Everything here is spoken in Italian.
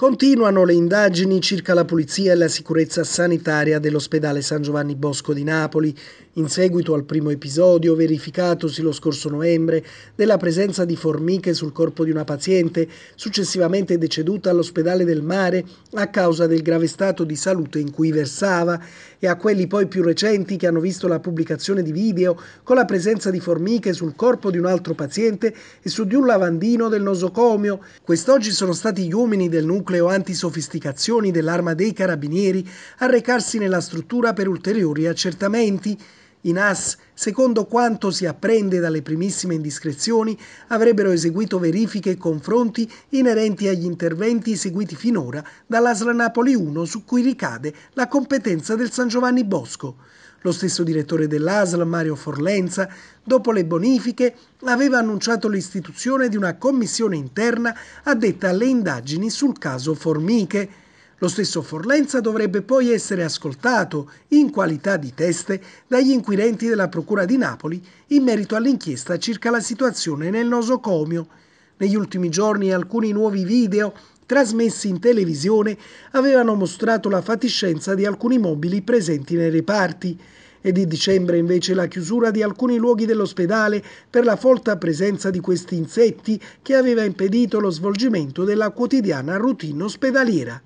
Continuano le indagini circa la pulizia e la sicurezza sanitaria dell'ospedale San Giovanni Bosco di Napoli, in seguito al primo episodio verificatosi lo scorso novembre della presenza di formiche sul corpo di una paziente successivamente deceduta all'ospedale del mare a causa del grave stato di salute in cui versava e a quelli poi più recenti che hanno visto la pubblicazione di video con la presenza di formiche sul corpo di un altro paziente e su di un lavandino del nosocomio. Quest'oggi sono stati gli uomini del nucleo nucleo antisofisticazioni dell'Arma dei Carabinieri a recarsi nella struttura per ulteriori accertamenti i NAS, secondo quanto si apprende dalle primissime indiscrezioni, avrebbero eseguito verifiche e confronti inerenti agli interventi eseguiti finora dall'Asla Napoli 1 su cui ricade la competenza del San Giovanni Bosco. Lo stesso direttore dell'ASL, Mario Forlenza, dopo le bonifiche, aveva annunciato l'istituzione di una commissione interna addetta alle indagini sul caso Formiche. Lo stesso Forlenza dovrebbe poi essere ascoltato in qualità di teste dagli inquirenti della Procura di Napoli in merito all'inchiesta circa la situazione nel nosocomio. Negli ultimi giorni alcuni nuovi video trasmessi in televisione avevano mostrato la fatiscenza di alcuni mobili presenti nei reparti e di dicembre invece la chiusura di alcuni luoghi dell'ospedale per la folta presenza di questi insetti che aveva impedito lo svolgimento della quotidiana routine ospedaliera.